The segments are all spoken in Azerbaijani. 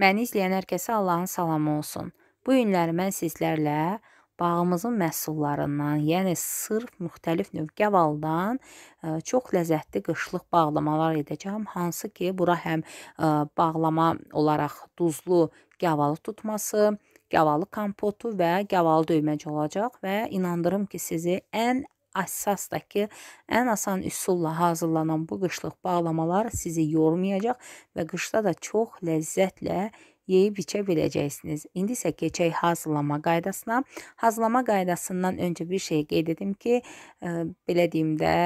Məni izləyən hər kəsə Allahın salamı olsun. Bu günləri mən sizlərlə bağımızın məhsullarından, yəni sırf müxtəlif növ gavaldan e, çox ləzzətli qışlıq bağlamalar edəcəm. Hansı ki, bura həm e, bağlama olaraq duzlu gavalı tutması, gavalı kompotu və gavalı döyməci olacaq və inandırım ki, sizi ən əsasdakı ən asan üsulla hazırlanan bu qışlıq bağlamalar sizi yormayacaq və qışda da çox ləzzətlə yeyib içə biləcəksiniz. İndi isə keçək hazırlama qaydasına. Hazırlama qaydasından öncə bir şey qeyd edim ki, ə, e, belə deyim də,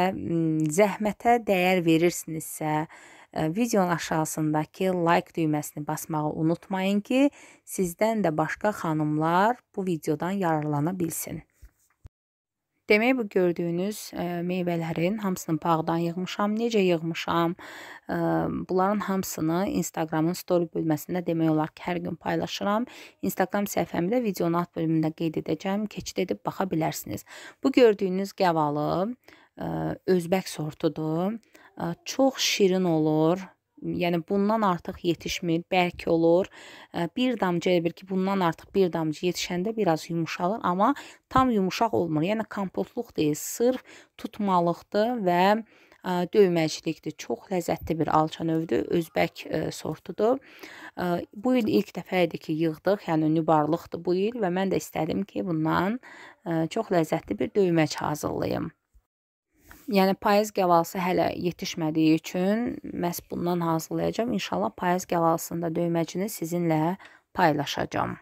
zəhmətə dəyər verirsinizsə, e, videonun aşağısındakı like düyməsini basmağı unutmayın ki, sizdən də başqa xanımlar bu videodan yararlana bilsin. Demək bu gördüyünüz ə, e, meyvələrin hamısını bağdan yığmışam. Necə yığmışam? Ə, e, bunların hamısını Instagramın story bölməsində demək olar ki, hər gün paylaşıram. Instagram səhifəmi də videonun alt bölümündə qeyd edəcəm. Keçid edib baxa bilərsiniz. Bu gördüyünüz qəvalı ə, e, özbək sortudur. Ə, çox şirin olur Yəni bundan artıq yetişmir, bərk olur. Bir damcı elə bil ki, bundan artıq bir damcı yetişəndə biraz yumşalır, amma tam yumşaq olmur. Yəni kompotluq deyil, sırf tutmalıqdır və döyməclikdir. Çox ləzzətli bir alça növdür. Özbək ə, sortudur. Ə, bu il ilk dəfə idi ki, yığdıq, yəni nübarlıqdır bu il və mən də istədim ki, bundan ə, çox ləzzətli bir döyməc hazırlayım. Yəni payız gavalısı hələ yetişmədiyi üçün məhz bundan hazırlayacağam. İnşallah payız gavalısında döyməcini sizinlə paylaşacağam.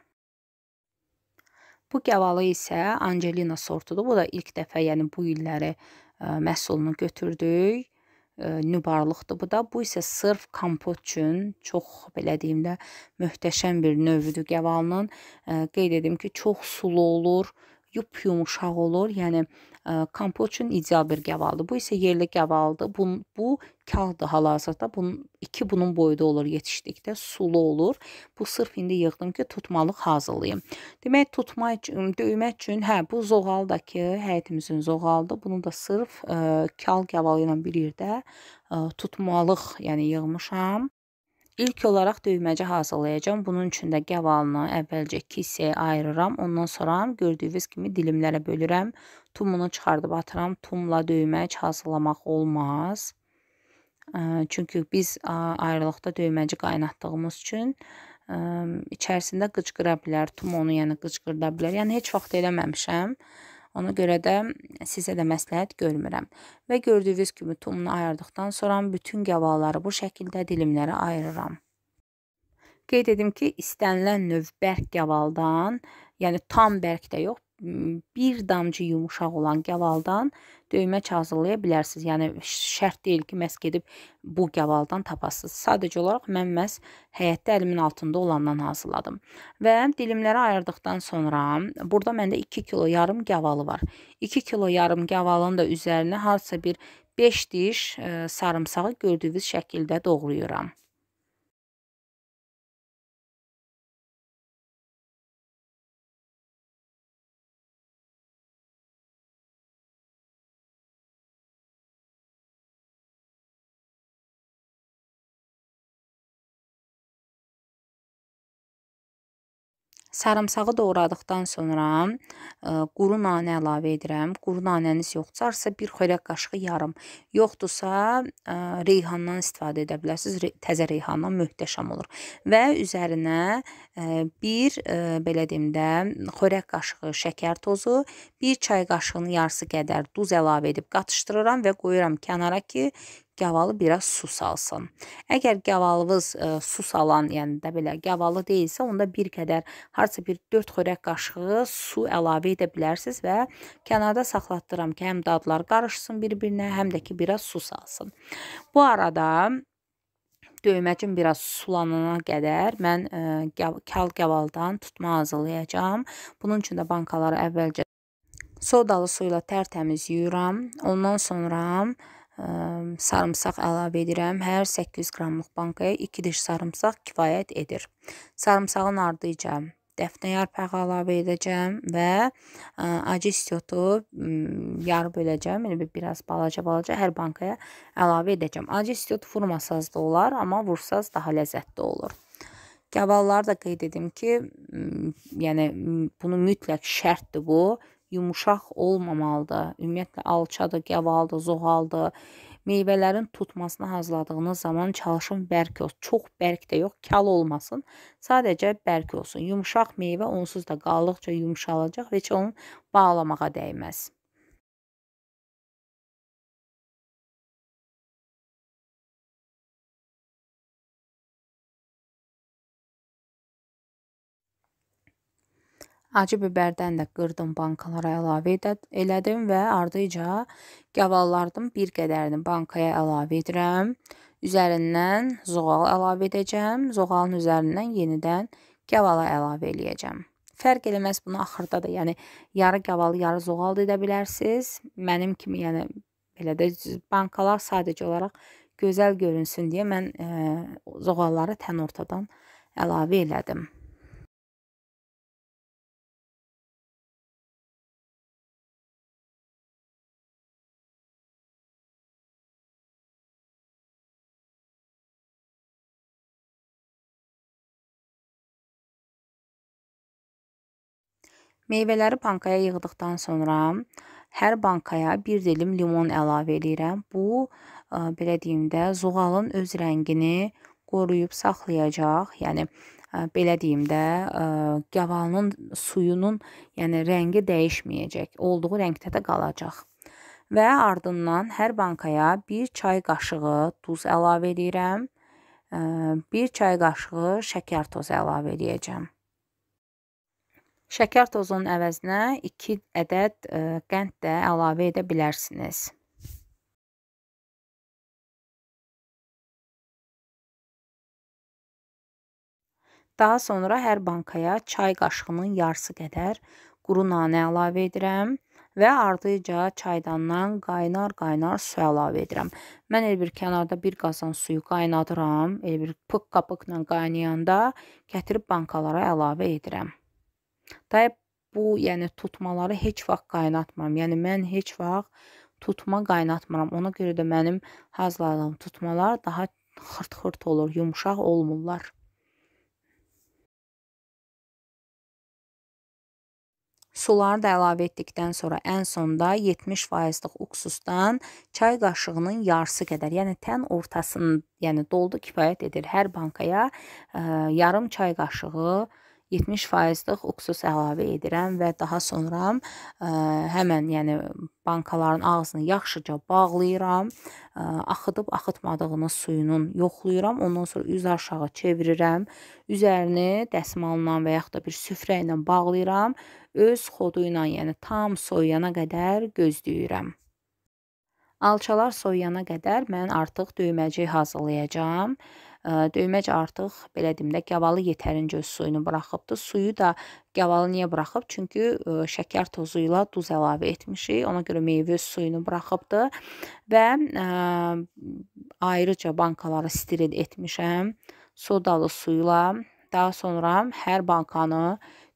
Bu gavalı isə Angelina sortudur. Bu da ilk dəfə, yəni bu illəri ə, e, məhsulunu götürdük. Ə, e, nübarlıqdır bu da. Bu isə sırf kompot üçün çox belə deyim də möhtəşəm bir növüdür gavalının. Ə, e, qeyd edim ki, çox sulu olur, yup yumuşaq olur. Yəni kompot üçün ideal bir qəvaldır. Bu isə yerli qəvaldır. Bu, bu kağdır hal-hazırda. Bunun, iki bunun boyda olur yetişdikdə, sulu olur. Bu sırf indi yığdım ki, tutmalıq hazırlayım. Demək, tutma üçün, döymə üçün, hə, bu zoğaldakı həyətimizin zoğaldır. Bunu da sırf ə, kal qəvalı ilə bir yerdə ə, tutmalıq, yəni yığmışam. İlk olaraq düyməci hazırlayacağam. Bunun üçün də qəvalını əvvəlcə 2 hissəyə ayırıram. Ondan sonra gördüyünüz kimi dilimlərə bölürəm. Tumunu çıxardıb atıram. Tumla düyməc hazırlamaq olmaz. Çünki biz ayrılıqda düyməci qaynatdığımız üçün içərisində qıcqıra bilər. Tum onu yəni qıcqırda bilər. Yəni heç vaxt eləməmişəm. Ona görə də sizə də məsləhət görmürəm. Və gördüyünüz kimi tumunu ayırdıqdan sonra bütün qəvaları bu şəkildə dilimlərə ayırıram. Qeyd edim ki, istənilən növ bərk qəvaldan, yəni tam bərk də yox, bir damcı yumşaq olan gəvaldan döymə hazırlaya bilərsiniz. Yəni şərt deyil ki, məs gedib bu gəvaldan tapasınız. Sadəcə olaraq mən məs həyətdə əlimin altında olandan hazırladım. Və dilimlərə ayırdıqdan sonra burada məndə 2 kilo yarım gəvalı var. 2 kilo yarım gəvalın da üzərinə hansısa bir 5 diş e, sarımsağı gördüyünüz şəkildə doğrayıram. Sarımsağı doğradıqdan sonra ə, e, quru nanə əlavə edirəm. Quru nanəniz yoxdursa bir xörək qaşığı yarım. Yoxdursa ə, e, reyhandan istifadə edə bilərsiniz. Re təzə reyhandan möhtəşəm olur. Və üzərinə ə, e, bir ə, belə deyim də xörək qaşığı şəkər tozu, bir çay qaşığının yarısı qədər duz əlavə edib qatışdırıram və qoyuram kənara ki, gavalı biraz su salsın. Əgər gavalınız e, su salan, yəni də belə gavalı deyilsə, onda bir qədər harca bir 4 xörək qaşığı su əlavə edə bilərsiniz və kənarda saxlatdıram ki, həm dadlar qarışsın bir-birinə, həm də ki biraz su salsın. Bu arada döyməcim biraz sulanana qədər mən e, kal gavaldan tutma hazırlayacağam. Bunun üçün də bankaları əvvəlcə sodalı su ilə tərtəmiz yuyuram. Ondan sonra sarımsaq əlavə edirəm. Hər 800 qramlıq bankaya 2 diş sarımsaq kifayət edir. Sarımsağın ardınca dəfnə yarpağı əlavə edəcəm və ə, acı istotu yarı böləcəm. Yəni biraz balaca-balaca hər bankaya əlavə edəcəm. Acı istotu vurmasaz da olar, amma vursaz daha ləzzətli olur. Gavalları da qeyd edim ki, yəni bunu mütləq şərtdir bu yumuşaq olmamalıdır. Ümumiyyətlə alçadır, qəvaldır, zoğaldır. Meyvələrin tutmasını hazırladığınız zaman çalışın bərk olsun. Çox bərk də yox, kal olmasın. Sadəcə bərk olsun. Yumşaq meyvə onsuz da qaldıqca yumşalacaq və heç onun bağlamağa dəyməz. Acı bibərdən də qırdım bankalara əlavə elədim və ardıca gavallardan bir qədərini bankaya əlavə edirəm. Üzərindən zoğal əlavə edəcəm. Zoğalın üzərindən yenidən gavala əlavə eləyəcəm. Fərq eləməz bunu axırda da, yəni yarı gavalı, yarı zoğal da edə bilərsiniz. Mənim kimi, yəni belə də bankalar sadəcə olaraq gözəl görünsün deyə mən e, zoğalları tən ortadan əlavə elədim. Meyvələri bankaya yığdıqdan sonra hər bankaya bir dilim limon əlavə eləyirəm. Bu, e, belə deyim də, zoğalın öz rəngini qoruyub saxlayacaq. Yəni e, belə deyim də, e, gavalının suyunun, yəni rəngi dəyişməyəcək. Olduğu rəngdə də qalacaq. Və ardından hər bankaya bir çay qaşığı duz əlavə eləyirəm. 1 çay qaşığı şəkər tozu əlavə eləyəcəm. Şəkər tozunun əvəzinə 2 ədəd e, qənd də əlavə edə bilərsiniz. Daha sonra hər bankaya çay qaşığının yarısı qədər quru nanə əlavə edirəm və ardınca çaydandan qaynar-qaynar su əlavə edirəm. Mən elə bir kənarda bir qazan suyu qaynadıram, elə bir pıqqa-pıqla qaynayanda gətirib bankalara əlavə edirəm. Tayıb bu, yəni tutmaları heç vaxt qaynatmıram. Yəni mən heç vaxt tutma qaynatmıram. Ona görə də mənim hazırladığım tutmalar daha xırt-xırt olur, yumşaq olmurlar. Suları da əlavə etdikdən sonra ən sonda 70%-liq uksusdan çay qaşığının yarısı qədər, yəni tən ortasını, yəni doldu kifayət edir. Hər bankaya ə, yarım çay qaşığı 70 faizlik uksus əlavə edirəm və daha sonra ə, e, həmən yəni bankaların ağzını yaxşıca bağlayıram, ə, e, axıdıb axıtmadığını suyunun yoxlayıram, ondan sonra üz aşağı çevirirəm, üzərini dəsmalla və yaxud da bir süfrə ilə bağlayıram, öz xodu ilə, yəni tam soyuyana qədər gözləyirəm. Alçalar soyuyana qədər mən artıq düyməcik hazırlayacağam. Döyməc artıq belə deyim də gavalı yetərincə öz suyunu buraxıbdı. Suyu da gavalı niyə buraxıb? Çünki ə, şəkər tozu ilə duz əlavə etmişik. Ona görə meyvə öz suyunu buraxıbdı və ə, ayrıca bankaları steril etmişəm sodalı suyla. Daha sonra hər bankanı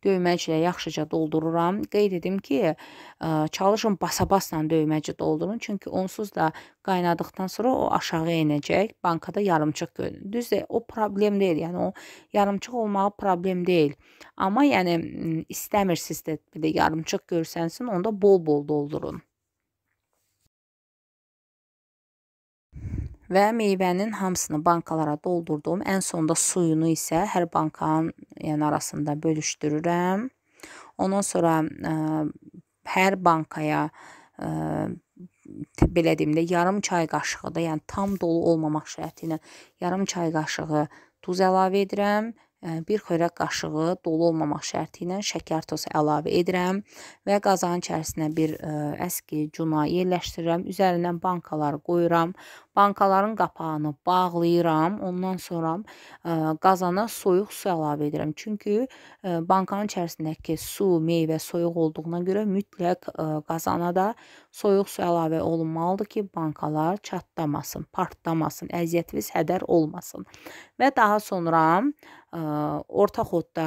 döyməclə yaxşıca doldururam. Qeyd edim ki, e, çalışın basabasla döyməcə doldurun, çünki onsuz da qaynadıqdan sonra o aşağı enəcək, bankada yarımçıq görünür. Düzdür, o problem deyil, yəni o yarımçıq olmağı problem deyil. Amma yəni istəmirsiniz də belə yarımçıq görsənsin, onda bol-bol doldurun. və meyvənin hamısını bankalara doldurdum. Ən sonda suyunu isə hər bankanın yəni arasında bölüşdürürəm. Ondan sonra ə, hər bankaya ə, belə deyim də yarım çay qaşığı da, yəni tam dolu olmamaq şərti ilə yarım çay qaşığı duz əlavə edirəm bir xörək qaşığı dolu olmamaq şərti ilə şəkər tozu əlavə edirəm və qazanın içərisinə bir əski cuna yerləşdirirəm. Üzərindən bankaları qoyuram. Bankaların qapağını bağlayıram. Ondan sonra qazana soyuq su əlavə edirəm. Çünki bankanın içərisindəki su, meyvə soyuq olduğuna görə mütləq qazana da Soyuq su əlavə olunmalıdır ki, bankalar çatlamasın, partlamasın, əziyyət və hədər olmasın. Və daha sonra ə, orta xodda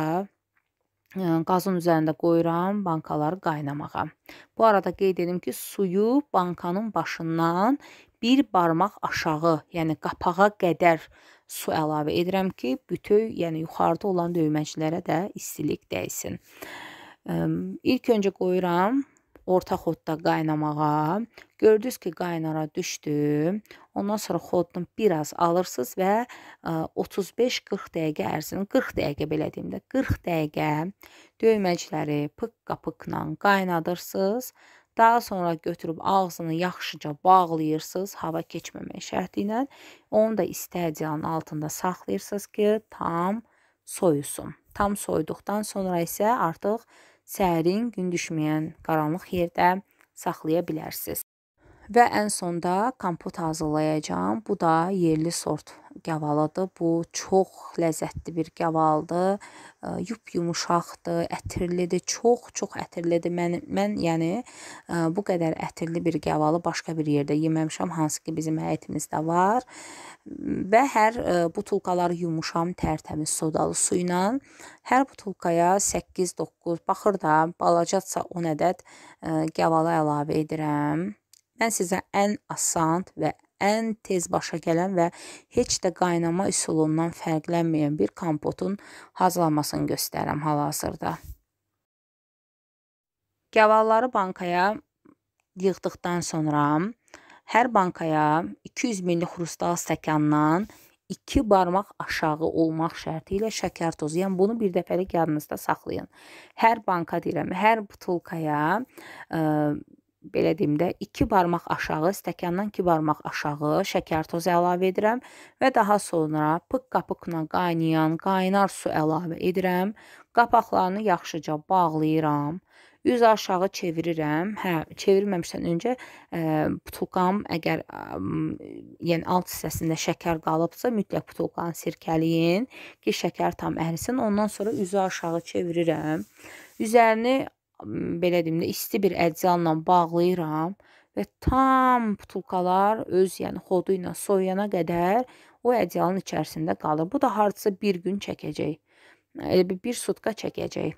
qazın üzərində qoyuram bankaları qaynamağa. Bu arada qeyd edim ki, suyu bankanın başından bir barmaq aşağı, yəni qapağa qədər su əlavə edirəm ki, bütöv, yəni yuxarıda olan döyməclərə də istilik dəysin. İlk öncə qoyuram orta xodda qaynamağa. Gördünüz ki, qaynara düşdü. Ondan sonra xoddan biraz alırsınız və 35-40 e, dəqiqə ərzində, 40 dəqiqə belə deyim də, 40 dəqiqə döyməcləri pıqqa-pıqla qaynadırsınız. Daha sonra götürüb ağzını yaxşıca bağlayırsınız hava keçməmək şərti ilə. Onu da istədiyanın altında saxlayırsınız ki, tam soyusun. Tam soyduqdan sonra isə artıq səhərin gün düşməyən qaranlıq yerdə saxlaya bilərsiniz. Və ən sonda kompot hazırlayacağam. Bu da yerli sort gavalıdır. Bu çox ləzzətli bir gavaldır. Yup yumuşaqdır, ətirlidir, çox-çox ətirlidir. Mən mən yəni bu qədər ətirli bir gavalı başqa bir yerdə yeməmişəm, hansı ki bizim həyitimizdə var. Və hər butulkaları yumuşam tərtəmiz sodalı su ilə. Hər butulkaya 8-9, baxır da, balacadsa 10 ədəd gavalı əlavə edirəm. Mən sizə ən asan və ən tez başa gələn və heç də qaynama üsulundan fərqlənməyən bir kompotun hazırlanmasını göstərirəm hal-hazırda. Gavalları bankaya yığdıqdan sonra hər bankaya 200 ml xrustal stəkandan 2 barmaq aşağı olmaq şərti ilə şəkər tozu, yəni bunu bir dəfəlik yadınızda saxlayın. Hər banka deyirəm, hər butulkaya e, belə deyim də 2 barmaq aşağı stəkandan 2 barmaq aşağı şəkər tozu əlavə edirəm və daha sonra pıqqa-pıqqla qaynayan qaynar su əlavə edirəm. Qapaqlarını yaxşıca bağlayıram. Üz aşağı çevirirəm. Hə, çevirməmişdən öncə ə, e, butulkam əgər ə, yəni alt hissəsində şəkər qalıbsa, mütləq butulkanı sirkəliyin ki, şəkər tam ərisin. Ondan sonra üzü aşağı çevirirəm. Üzərini belə deyim də isti bir ədyalla bağlayıram və tam butulkalar öz yəni xodu ilə soyuyana qədər o ədyalın içərisində qalır. Bu da hardasa bir gün çəkəcək. Elə bir sutka çəkəcək.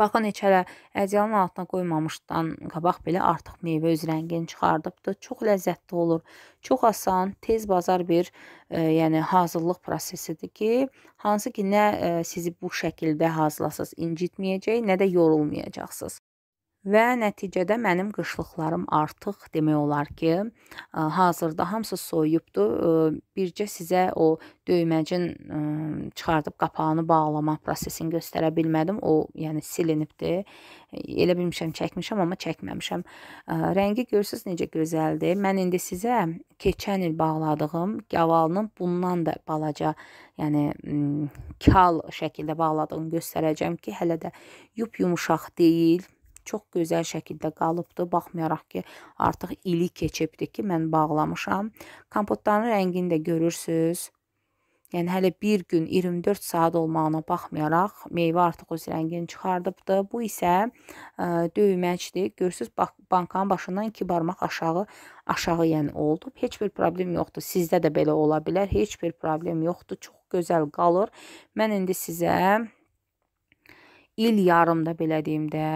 Baxın neçələ ədyalın altına qoymamışdan qabaq belə artıq meyvə öz rəngini çıxardıbdı. Çox ləzzətli olur. Çox asan, tez bazar bir, e, yəni hazırlıq prosesidir ki, hansı ki nə e, sizi bu şəkildə hazırlasaz incitməyəcək, nə də yorulmayacaqsınız və nəticədə mənim qışlıqlarım artıq demək olar ki, hazırda hamısı soyuyubdur. Bircə sizə o döyməcin çıxardıb qapağını bağlama prosesini göstərə bilmədim. O, yəni silinibdi. Elə bilmişəm çəkmişəm, amma çəkməmişəm. Rəngi görürsüz necə gözəldir. Mən indi sizə keçən il bağladığım gavalının bundan da balaca, yəni kal şəkildə bağladığımı göstərəcəm ki, hələ də yup yumuşaq deyil çox gözəl şəkildə qalıbdı. Baxmayaraq ki, artıq ili keçibdi ki, mən bağlamışam. Kompotların rəngini də görürsüz. Yəni hələ 1 gün 24 saat olmağına baxmayaraq meyvə artıq öz rəngini çıxardıbdı. Bu isə ə, e, döyməcdir. Görürsüz bax bankanın başından 2 barmaq aşağı aşağı yəni oldu. Heç bir problem yoxdur. Sizdə də belə ola bilər. Heç bir problem yoxdur. Çox gözəl qalır. Mən indi sizə il yarımda belə deyim də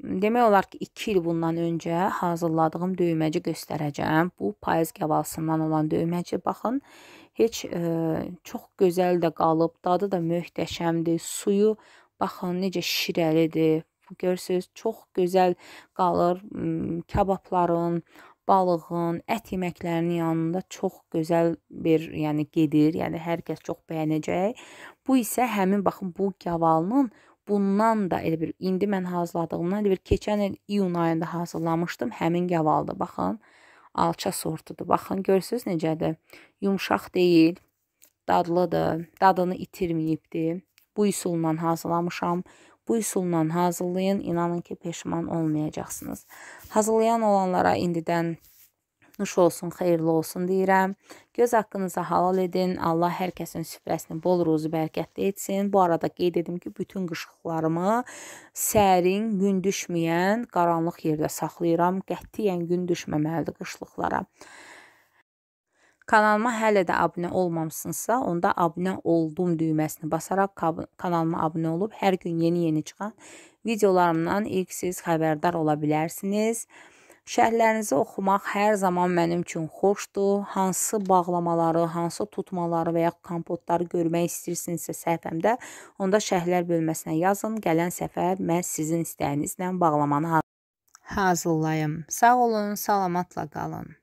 Demək olar ki, 2 il bundan öncə hazırladığım döyməci göstərəcəm. Bu payız qəbalısından olan döyməci. Baxın, heç e, çox gözəl də qalıb, dadı da möhtəşəmdir. Suyu baxın necə şirəlidir. Görürsüz, çox gözəl qalır. Kababların, balığın, ət yeməklərinin yanında çox gözəl bir, yəni gedir. Yəni hər kəs çox bəyənəcək. Bu isə həmin baxın bu gavalının bundan da elə bir indi mən hazırladığımdan elə bir keçən il iyun ayında hazırlamışdım. Həmin gavaldır. Baxın, alça sortudur. Baxın, görürsüz necədir? Yumşaq deyil, dadlıdır. Dadını itirməyibdi. Bu üsulla hazırlamışam. Bu üsulla hazırlayın. İnanın ki, peşman olmayacaqsınız. Hazırlayan olanlara indidən Nuş olsun, xeyirli olsun deyirəm. Göz haqqınızı halal edin. Allah hər kəsin süfrəsini bol ruzu bərəkətli etsin. Bu arada qeyd edim ki, bütün qışıqlarımı sərin, gün düşməyən, qaranlıq yerdə saxlayıram. Qətiyyən gün düşməməlidir qışlıqlara. Kanalıma hələ də abunə olmamısınızsa, onda abunə oldum düyməsini basaraq kanalıma abunə olub hər gün yeni-yeni çıxan videolarımdan ilk siz xəbərdar ola bilərsiniz. Şərhlərinizi oxumaq hər zaman mənim üçün xoşdur. Hansı bağlamaları, hansı tutmaları və ya kompotları görmək istəyirsinizsə səhifəmdə, onda şərhlər bölməsinə yazın. Gələn səfər mən sizin istəyinizlə bağlamanı hazırlayım. Sağ olun, salamatla qalın.